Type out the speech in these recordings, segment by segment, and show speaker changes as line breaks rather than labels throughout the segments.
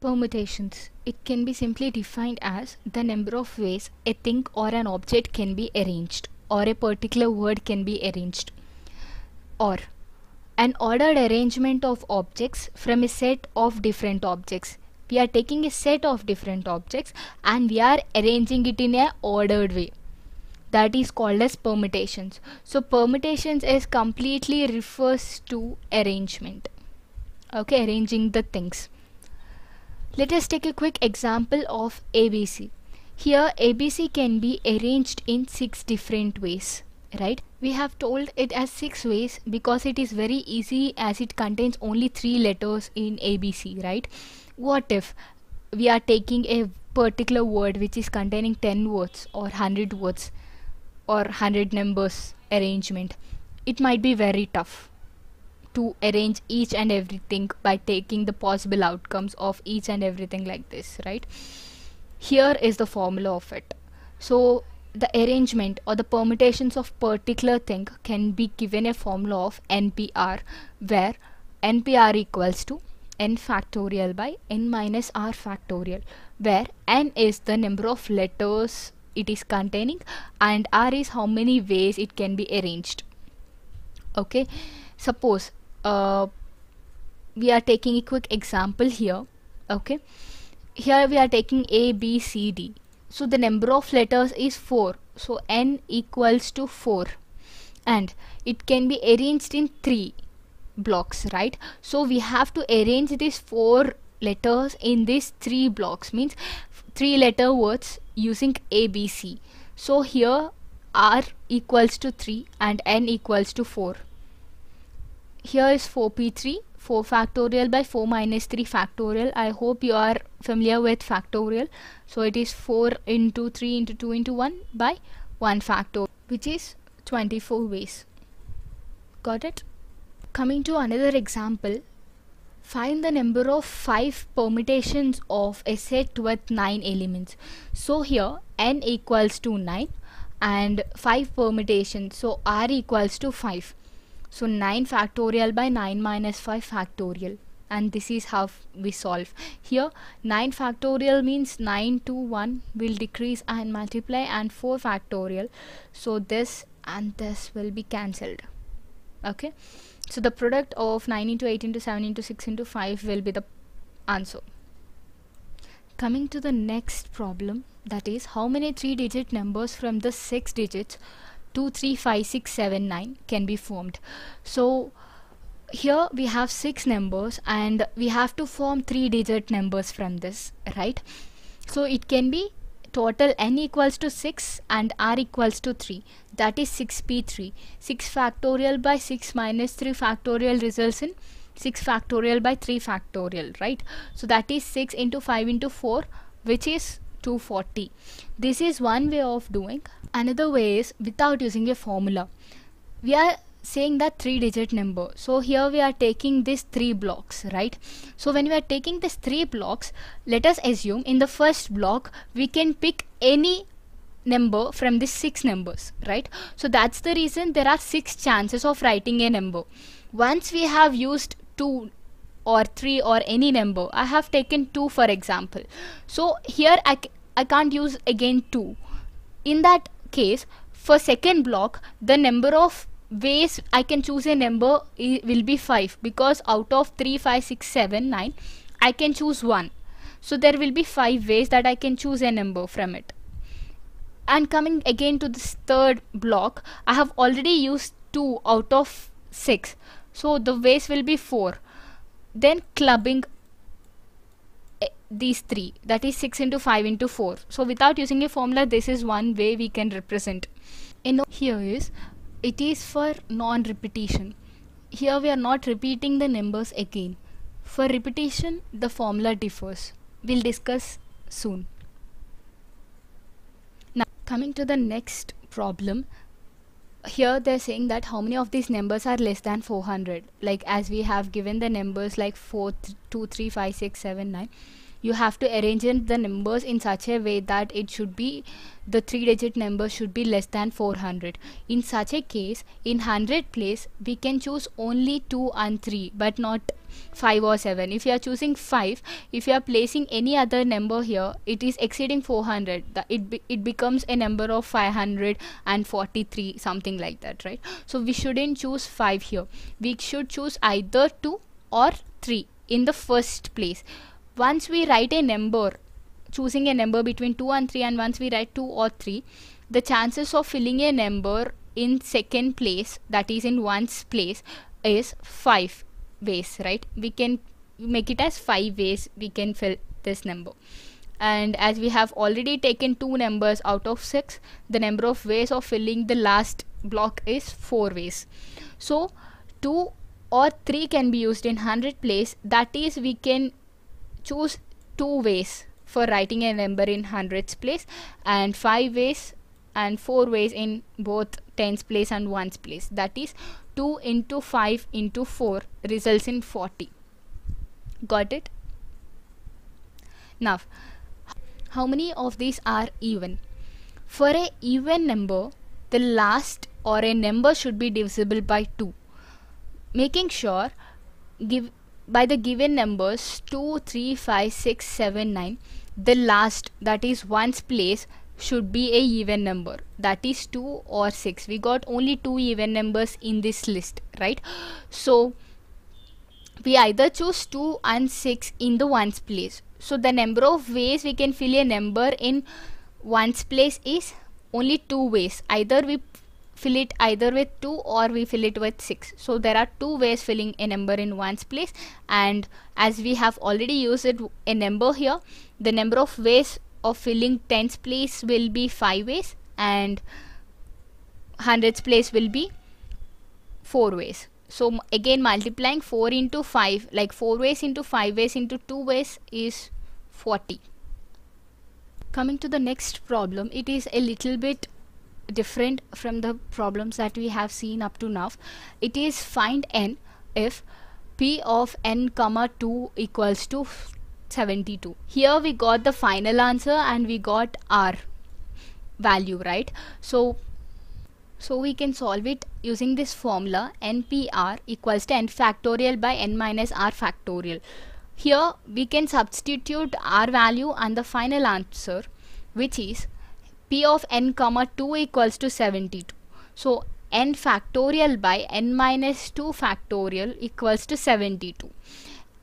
Permutations. It can be simply defined as the number of ways a thing or an object can be arranged or a particular word can be arranged or an ordered arrangement of objects from a set of different objects. We are taking a set of different objects and we are arranging it in an ordered way. That is called as permutations. So permutations is completely refers to arrangement. Okay, arranging the things let us take a quick example of ABC. Here ABC can be arranged in 6 different ways, right? We have told it as 6 ways because it is very easy as it contains only 3 letters in ABC, right? What if we are taking a particular word which is containing 10 words or 100 words or 100 numbers arrangement? It might be very tough, to arrange each and everything by taking the possible outcomes of each and everything like this right here is the formula of it so the arrangement or the permutations of particular thing can be given a formula of npr where npr equals to n factorial by n minus r factorial where n is the number of letters it is containing and r is how many ways it can be arranged okay suppose uh, we are taking a quick example here okay here we are taking a b c d so the number of letters is 4 so n equals to 4 and it can be arranged in 3 blocks right so we have to arrange these 4 letters in these 3 blocks means 3 letter words using a b c so here r equals to 3 and n equals to 4 here is 4p3 4 factorial by 4 minus 3 factorial I hope you are familiar with factorial so it is 4 into 3 into 2 into 1 by 1 factorial which is 24 ways got it coming to another example find the number of 5 permutations of a set with 9 elements so here n equals to 9 and 5 permutations so r equals to 5 so 9 factorial by 9 minus 5 factorial and this is how we solve here 9 factorial means 9 to 1 will decrease and multiply and 4 factorial so this and this will be cancelled okay so the product of 9 into 8 into 7 into 6 into 5 will be the answer coming to the next problem that is how many three digit numbers from the six digits 2 3 5 6 7 9 can be formed so here we have six numbers and we have to form three digit numbers from this right so it can be total n equals to 6 and r equals to 3 that is 6p3 6 factorial by 6 minus 3 factorial results in 6 factorial by 3 factorial right so that is 6 into 5 into 4 which is 240 this is one way of doing another way is without using a formula we are saying that three digit number so here we are taking these three blocks right so when we are taking these three blocks let us assume in the first block we can pick any number from these six numbers right so that's the reason there are six chances of writing a number once we have used two or 3 or any number. I have taken 2 for example. So here I, I can't use again 2. In that case, for second block, the number of ways I can choose a number will be 5 because out of 3, 5, 6, 7, 9, I can choose 1. So there will be 5 ways that I can choose a number from it. And coming again to this third block, I have already used 2 out of 6. So the ways will be 4 then clubbing eh, these three that is 6 into 5 into 4 so without using a formula this is one way we can represent and here is it is for non-repetition here we are not repeating the numbers again for repetition the formula differs we'll discuss soon now coming to the next problem here they're saying that how many of these numbers are less than 400 like as we have given the numbers like 4 th 2 3 5 6 7 9 you have to arrange the numbers in such a way that it should be the three digit number should be less than 400 in such a case in 100 place we can choose only 2 and 3 but not 5 or 7 if you are choosing 5 if you are placing any other number here it is exceeding 400 it be, it becomes a number of 543 something like that right so we shouldn't choose 5 here we should choose either 2 or 3 in the first place once we write a number choosing a number between 2 and 3 and once we write 2 or 3 the chances of filling a number in second place that is in ones place is 5 ways right we can make it as 5 ways we can fill this number and as we have already taken two numbers out of six the number of ways of filling the last block is four ways so two or three can be used in hundred place that is we can choose two ways for writing a number in hundreds place and five ways and four ways in both tens place and ones place that is 2 into 5 into 4 results in 40 got it now how many of these are even for a even number the last or a number should be divisible by 2 making sure give by the given numbers 2, 3, 5, 6, 7, 9, the last that is one's place should be a even number that is 2 or 6 we got only two even numbers in this list right so we either choose 2 and 6 in the ones place so the number of ways we can fill a number in ones place is only two ways either we fill it either with 2 or we fill it with 6 so there are two ways filling a number in one's place and as we have already used it, a number here the number of ways of filling tens place will be 5 ways and hundreds place will be 4 ways so again multiplying 4 into 5 like 4 ways into 5 ways into 2 ways is 40 coming to the next problem it is a little bit different from the problems that we have seen up to now it is find n if p of n comma 2 equals to 72 here we got the final answer and we got r value right so so we can solve it using this formula npr equals to n factorial by n minus r factorial here we can substitute r value and the final answer which is p of n comma 2 equals to 72. So n factorial by n minus 2 factorial equals to 72.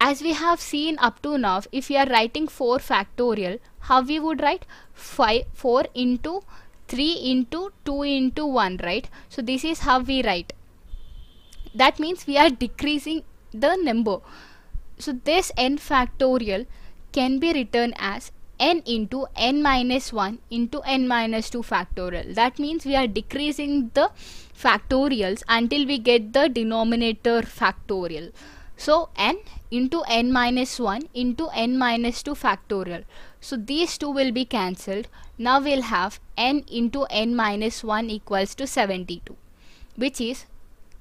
As we have seen up to now, if we are writing 4 factorial, how we would write 5, 4 into 3 into 2 into 1, right? So this is how we write. That means we are decreasing the number. So this n factorial can be written as n into n minus 1 into n minus 2 factorial. That means we are decreasing the factorials until we get the denominator factorial. So n into n minus 1 into n minus 2 factorial. So these two will be cancelled. Now we'll have n into n minus 1 equals to 72 which is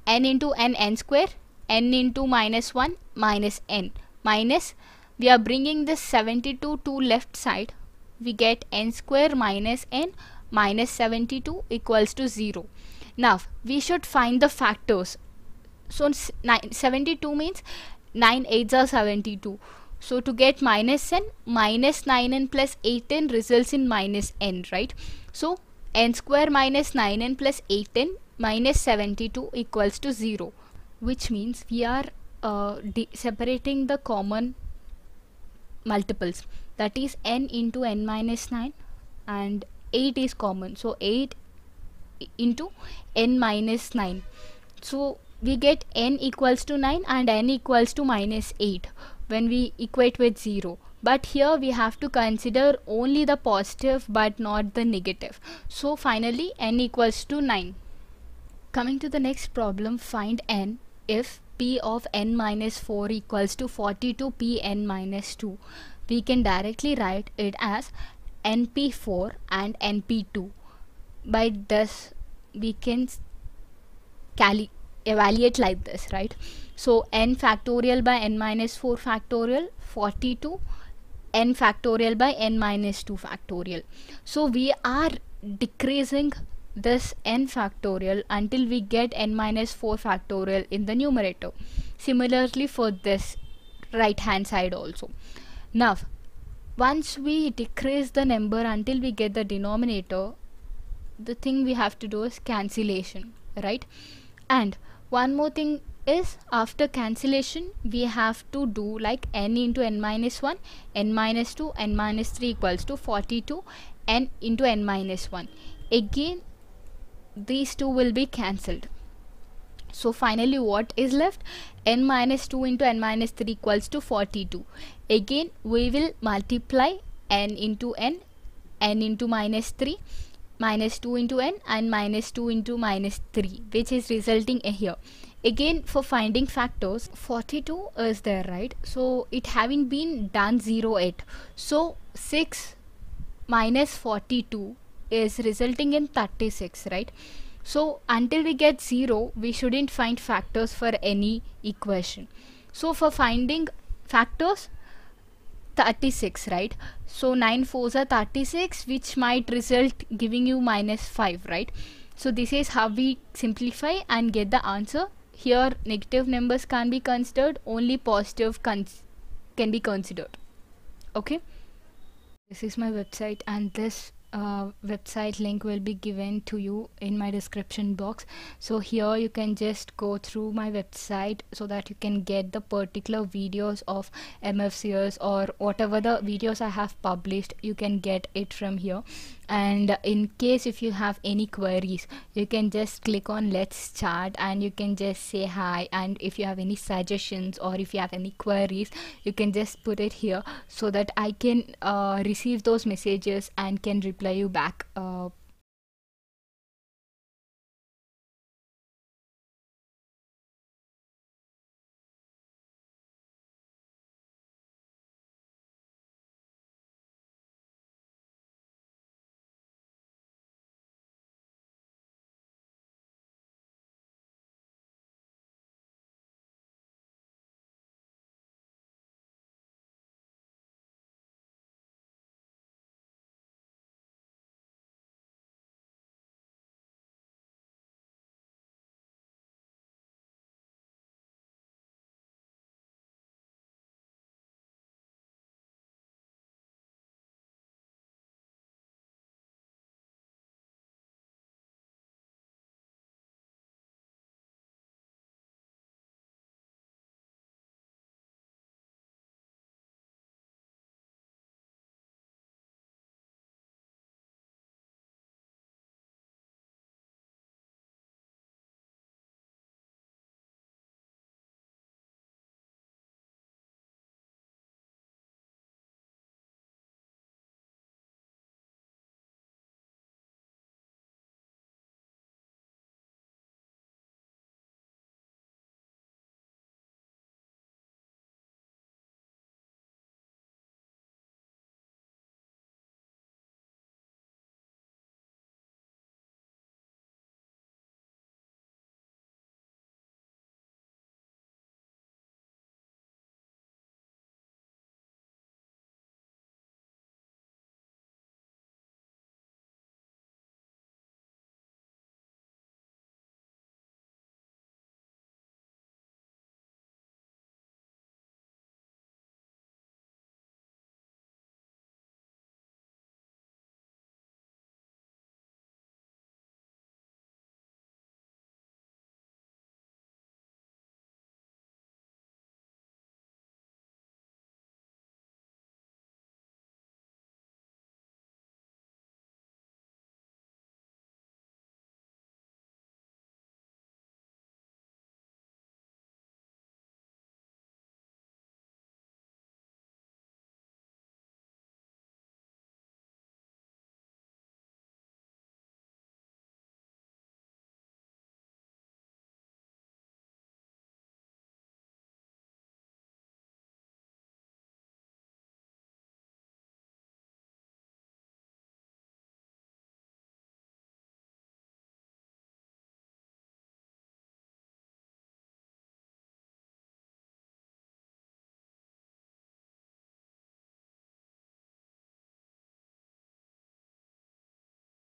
n into n n square n into minus 1 minus n minus minus we are bringing this 72 to left side we get n square minus n minus 72 equals to 0 now we should find the factors so 72 means 9 8s are 72 so to get minus n minus 9n plus 8n results in minus n right so n square minus 9n plus 8n minus 72 equals to 0 which means we are uh, separating the common multiples that is n into n minus 9 and 8 is common so 8 into n minus 9 so we get n equals to 9 and n equals to minus 8 when we equate with 0 but here we have to consider only the positive but not the negative so finally n equals to 9 coming to the next problem find n if p of n minus 4 equals to 42 pn minus 2 we can directly write it as np4 and np2 by this we can evaluate like this right so n factorial by n minus 4 factorial 42 n factorial by n minus 2 factorial so we are decreasing this n factorial until we get n minus 4 factorial in the numerator. Similarly for this right hand side also. Now once we decrease the number until we get the denominator the thing we have to do is cancellation right and one more thing is after cancellation we have to do like n into n minus 1 n minus 2 n minus 3 equals to 42 n into n minus 1 again these two will be cancelled so finally what is left n minus 2 into n minus 3 equals to 42 again we will multiply n into n n into minus 3 minus 2 into n and minus 2 into minus 3 which is resulting here again for finding factors 42 is there right so it having been done 0 8 so 6 minus 42 is resulting in 36 right so until we get 0 we shouldn't find factors for any equation so for finding factors 36 right so 9 fours are 36 which might result giving you minus 5 right so this is how we simplify and get the answer here negative numbers can be considered only positive cons can be considered okay this is my website and this uh, website link will be given to you in my description box so here you can just go through my website so that you can get the particular videos of MFCS or whatever the videos I have published you can get it from here and in case if you have any queries you can just click on let's chat and you can just say hi and if you have any suggestions or if you have any queries you can just put it here so that I can uh, receive those messages and can reply you back uh,